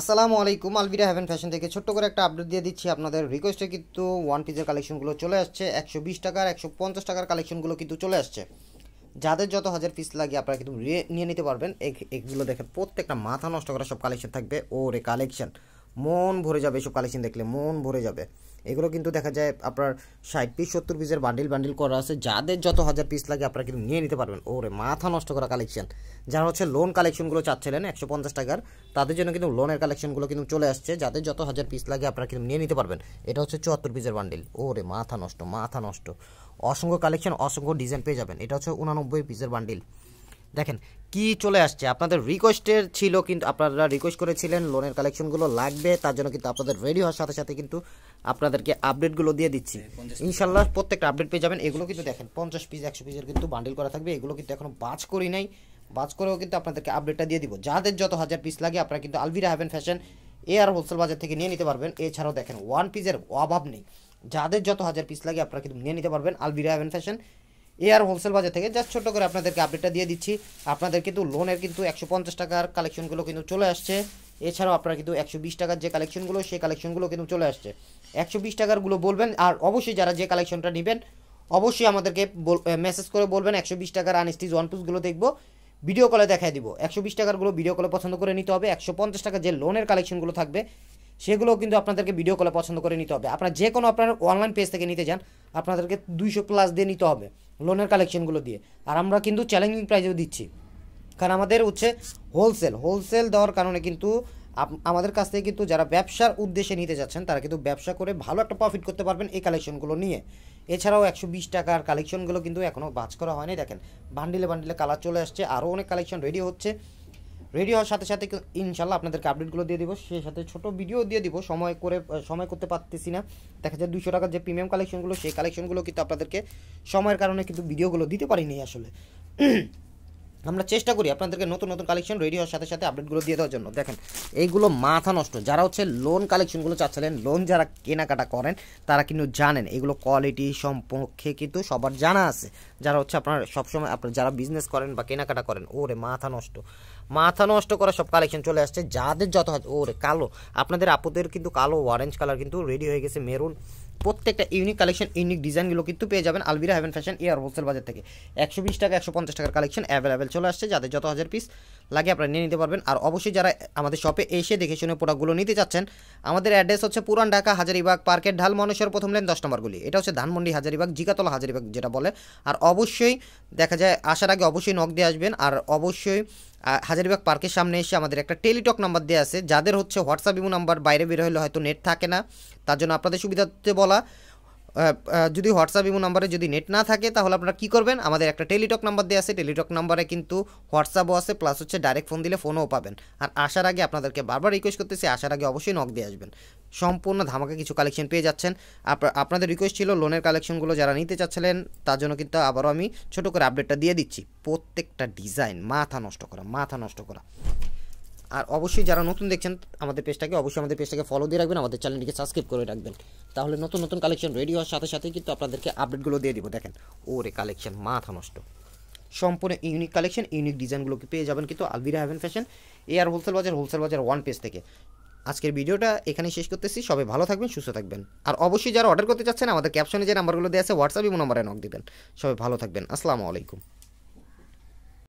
আসসালামু আলাইকুম আলবিরা haven fashion থেকে ছোট্ট করে একটা আপডেট দিয়ে দিচ্ছি আপনাদের রিকোয়েস্টে কিন্তু ওয়ান পিসের কালেকশনগুলো চলে আসছে একশো বিশ টাকার একশো পঞ্চাশ টাকার কালেকশনগুলো কিন্তু চলে আসছে যাদের যত হাজার পিস লাগে আপনারা কিন্তু নিয়ে নিতে পারবেন এগুলো দেখেন প্রত্যেকটা মাথা নষ্ট করা সব কালেকশন থাকবে ওরে কালেকশন মন ভরে যাবে এসব কালেকশন দেখলে মন ভরে যাবে এগুলো কিন্তু দেখা যায় আপনার ষাট পিস সত্তর পিসের বান্ডিল বান্ডিল করা আছে যাদের যত হাজার পিস লাগে আপনারা কিন্তু নিয়ে নিতে পারবেন ওরে মাথা নষ্ট করা কালেকশন যারা হচ্ছে লোন কালেকশনগুলো চাচ্ছিলেন একশো পঞ্চাশ টাকার তাদের জন্য কিন্তু লোনের কালেকশনগুলো কিন্তু চলে আসছে যাদের যত হাজার পিস লাগে আপনারা কিন্তু নিয়ে নিতে পারবেন এটা হচ্ছে চুয়াত্তর পিসের বান্ডিল ওরে মাথা নষ্ট মাথা নষ্ট অসংখ্য কালেকশন অসংখ্য ডিজাইন পেয়ে যাবেন এটা হচ্ছে উনানব্বই পিসের বান্ডিল দেখেন কি চলে আসছে আপনাদের রিকোয়েস্টের ছিল কিন্তু আপনারা রিকোয়েস্ট করেছিলেন লোনের কালেকশনগুলো লাগবে তার জন্য কিন্তু আপনাদের রেডি হওয়ার সাথে সাথে কিন্তু আপনাদেরকে আপডেটগুলো দিয়ে দিচ্ছি ইনশাল্লাহ প্রত্যেকটা আপডেট পেয়ে যাবেন এগুলো কিন্তু দেখেন পঞ্চাশ পিস একশো পিসের কিন্তু বান্ডিল করা থাকবে এগুলো কিন্তু এখনও বাজ করি নাই বাজ করেও কিন্তু আপনাদেরকে আপডেটটা দিয়ে দিব যাদের যত হাজার পিস লাগে আপনারা কিন্তু আলভিরা হ্যাভেন ফ্যাশন এ আর হোলসেল বাজার থেকে নিয়ে নিতে পারবেন এছাড়াও দেখেন ওয়ান পিসের অভাব নেই যাদের যত হাজার পিস লাগে আপনারা কিন্তু নিয়ে নিতে পারবেন আলভিরা হ্যাভেন ফ্যাশন এয়ার হোলসেল বাজার থেকে জাস্ট ছোট করে আপনাদেরকে আপডেটটা দিয়ে দিচ্ছি আপনাদের কিন্তু লোনের কিন্তু একশো পঞ্চাশ টাকার কালেকশনগুলো কিন্তু চলে আসছে এছাড়াও আপনারা কিন্তু একশো বিশ টাকার যে কালেকশনগুলো সেই কালেকশনগুলো কিন্তু চলে আসছে একশো বিশ টাকারগুলো বলবেন আর অবশ্যই যারা যে কালেকশনটা নেবেন অবশ্যই আমাদেরকে মেসেজ করে বলবেন একশো বিশ টাকার আনস্টিজ ওয়ান পিসগুলো দেখবো ভিডিও কলে দেখায় দিব একশো বিশ টাকারগুলো ভিডিও কলে পছন্দ করে নিতে হবে একশো পঞ্চাশ টাকা যে লোনের কালেকশনগুলো থাকবে সেগুলোও কিন্তু আপনাদেরকে ভিডিও কলে পছন্দ করে নিতে হবে আপনারা যে কোনো আপনার অনলাইন পেজ থেকে নিতে যান আপনাদেরকে দুইশো প্লাস দিয়ে নিতে হবে লোনের কালেকশনগুলো দিয়ে আর আমরা কিন্তু চ্যালেঞ্জিং প্রাইজেও দিচ্ছি কারণ আমাদের হচ্ছে হোলসেল হোলসেল দেওয়ার কারণে কিন্তু আমাদের কাছ থেকে কিন্তু যারা ব্যবসার উদ্দেশ্যে নিতে যাচ্ছেন তারা কিন্তু ব্যবসা করে ভালো একটা প্রফিট করতে পারবেন এই কালেকশনগুলো নিয়ে এছাড়াও একশো বিশ টাকার কালেকশনগুলো কিন্তু এখনও বাজ করা হয়নি দেখেন বান্ডিলে বান্ডিলে কালার চলে আসছে আরও অনেক কালেকশন রেডি হচ্ছে রেডি হওয়ার সাথে সাথে ইনশাল্লাহ আপনাদেরকে আপডেটগুলো দিয়ে দিব সেই সাথে ছোট ভিডিও দিয়ে দিব সময় করে সময় করতে পারতেছি না দেখা যায় দুশো টাকার যে প্রিমিয়াম কালেকশনগুলো সেই কালেকশনগুলো কিন্তু আপনাদেরকে সময়ের কারণে কিন্তু ভিডিওগুলো দিতে পারিনি আসলে আমরা চেষ্টা করি আপনাদেরকে নতুন নতুন কালেকশন রেডি হওয়ার সাথে সাথে আপডেটগুলো দিয়ে দেওয়ার জন্য দেখেন এইগুলো মাথা নষ্ট যারা হচ্ছে লোন কালেকশনগুলো চাচ্ছিলেন লোন যারা কেনাকাটা করেন তারা কিন্তু জানেন এগুলো কোয়ালিটি সম্পর্কে কিন্তু সবার জানা আছে যারা হচ্ছে আপনার সবসময় আপনার যারা বিজনেস করেন বা কেনাকাটা করেন ওরে মাথা নষ্ট মাথা নষ্ট করা সব কালেকশন চলে আসছে যাদের যত ওরে কালো আপনাদের আপুদের কিন্তু কালো অরেঞ্জ কালার কিন্তু রেডি হয়ে গেছে মেরুন প্রত্যেকটা ইউনিক কালেকশন ইউনিক ডিজাইনগুলো কিন্তু পেয়ে যাবেন আলবিরা হ্যাভেন ফ্যাশন এয়ার হোলসেল বাজার থেকে একশো বিশ টাকা একশো পঞ্চাশ টাকার কালেকশন অ্যাভেলেবেল চলে আসছে যাদের যত হাজার পিস লাগিয়ে আপনারা নিয়ে নিতে পারবেন আর অবশ্যই যারা আমাদের শপে এসে দেখে শুনে প্রোডাক্টগুলো নিতে চাচ্ছেন আমাদের অ্যাড্রেস হচ্ছে পুরান ঢাকা হাজারিবাগ পার্কের ঢাল মনেশ্বর প্রথম লেন দশ নম্বরগুলি এটা হচ্ছে ধানমন্ডি হাজারিবাগ জিকাতলা হাজারিবাগ যেটা বলে আর অবশ্যই দেখা যায় আসার আগে অবশ্যই নখ দিয়ে আসবেন আর অবশ্যই হাজারিবাগ পার্কের সামনে এসে আমাদের একটা টেলিটক নাম্বার দেওয়া আছে যাদের হচ্ছে হোয়াটসঅ্যাপ ইমো নাম্বার বাইরে বের হলে হয়তো নেট থাকে না তার জন্য আপনাদের সুবিধাতে বলা যদি হোয়াটসঅ্যাপ ইমো নাম্বারে যদি নেট না থাকে তাহলে আপনারা কী করবেন আমাদের একটা টেলিটক নাম্বার দেওয়া আছে টেলিটক নাম্বারে কিন্তু হোয়াটসঅ্যাপও আছে প্লাস হচ্ছে ডাইরেক্ট ফোন দিলে ফোনও পাবেন আর আসার আগে আপনাদেরকে বারবার রিকোয়েস্ট করতেছি আসার আগে অবশ্যই নক দিয়ে আসবেন সম্পূর্ণ ধামাকা কিছু কালেকশন পেয়ে যাচ্ছেন আপনাদের রিকোয়েস্ট ছিল লোনের কালেকশনগুলো যারা নিতে চাচ্ছিলেন তার জন্য কিন্তু আবারও আমি ছোটো করে আপডেটটা দিয়ে দিচ্ছি প্রত্যেকটা ডিজাইন মাথা নষ্ট করা মাথা নষ্ট করা আর অবশ্যই যারা নতুন দেখছেন আমাদের পেজটাকে অবশ্যই আমাদের পেজটাকে ফলো দিয়ে রাখবেন আমাদের চ্যানেলটিকে সাবস্ক্রাইব করে রাখবেন তাহলে নতুন নতুন কালেকশন রেডি হওয়ার সাথে সাথে কিন্তু আপনাদেরকে আপডেটগুলো দিয়ে দিব দেখেন ওরে কালেকশন মাথা নষ্ট সম্পূর্ণ ইউনিক কালেকশন ইউনিক ডিজাইনগুলোকে পেয়ে যাবেন কিন্তু আলবিরা হ্যাভেন ফ্যাশন এ আর হোলসেল বাজার হোলসেল বাজার ওয়ান পেজ থেকে আজকের ভিডিওটা এখানে শেষ করতেছি সবাই ভালো থাকবেন সুস্থ থাকবেন আর অবশ্যই যারা অর্ডার করতে চাচ্ছেন আমাদের ক্যাপশনে যে নাম্বারগুলো দেওয়া আছে হোয়াটসঅ্যাপ ইমো নম্বরে নক দিবেন সবাই ভালো থাকবেন আসসালামু আলাইকুম